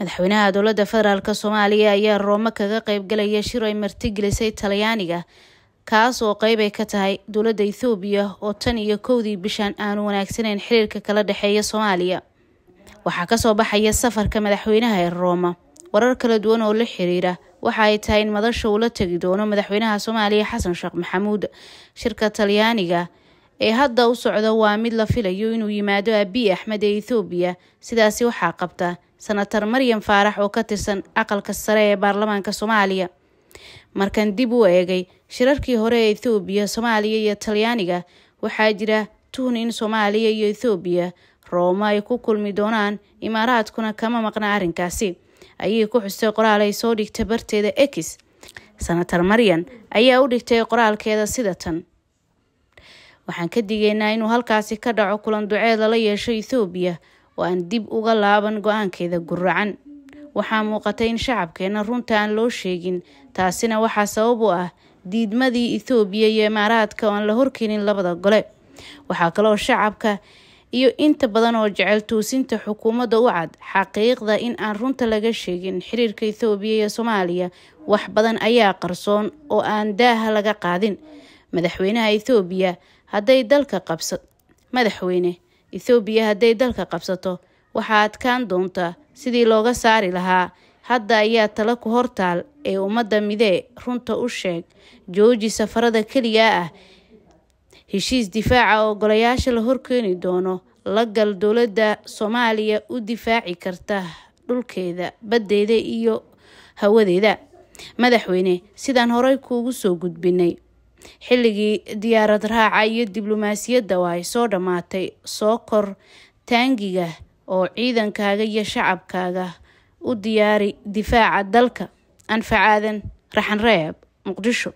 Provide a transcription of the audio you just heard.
madaxweynaha dowladda federaalk soomaaliya ayaa roome kaga qayb galaya shir ay martigelisay talyaaniga kaas oo qeyb ay ka tahay dowladda ethoobiya oo tan iyo kowdii bishan aanu wanaagsaneyn xiriirka kala dhexeeya soomaaliya waxaa kasoo baxaya safarka madaxweynaha ee rooma warar kala duwan oo la xiriira waxa ay tahay in madasha uu la tegi doono madaxweynaha soomaaliya xasan sheekh maxamuud shirka talyaaniga ee hadda u socda waa mid la filayo inuu yimaado abiy axmed ee ethoobiya sidaasi waxaa qabta sanatar maryam faarax oo ka tirsan aqalka sare ee baarlamaanka soomaaliya markan dib u eegay shirarkii hore ee ethoobiya soomaaliya iyo talyaaniga waxaa jira tuhun in soomaaliya iyo ethoobiya rooma ay ku kulmi doonaan imaaraadkuna kama maqna arrinkaasi ayay ku xustay qoraal ay soo dhigtay barteeda ex sanatar maryan ayaa u dhigtay qoraalkeeda sida tan waxaan ka digaynaa inuu halkaasi ka dhaco kulan duceed lala yeesho ethoobiya oo aan dib uga laaban go-aankeeda guracan waxaa muuqatay in shacabkeena runta aan loo sheegin taasina waxaa sabab u ah diidmadii ethoobiya iyo imaaraadka oo aan la horkelin labada gole waxaa kaloo shacabka iyo inta badan oo jecel toosinta xukuumadda u cad xaqiiqda in aan runta laga sheegin xiriirka ethoobiya iyo soomaaliya wax badan ayaa qarsoon oo aan daaha laga qaadin madaxweynaha ethoobiya hadday dalka qabsa madaxweyne ethoobiya hadday dalka qabsato waxaa adkaan doonta sidii looga saari lahaa hadda ayaa tala ku hortaal ee ummadda midee runta u sheeg jooji safarada keliya ah heshiis difaaca oo golayaasha la horkeeni doono la gal dowladda soomaaliya u difaaci karta dhulkeeda baddeeda iyo hawadeeda madaxweyne sidaan horay kuugu soo gudbinay xilligii diyaarad raaca iyo diblomaasiyadda ay soo dhammaatay soo kor taangiga oo ciidankaaga iyo shacabkaaga u diyaari difaaca dalka anfacaadan raxanreeb muqdisho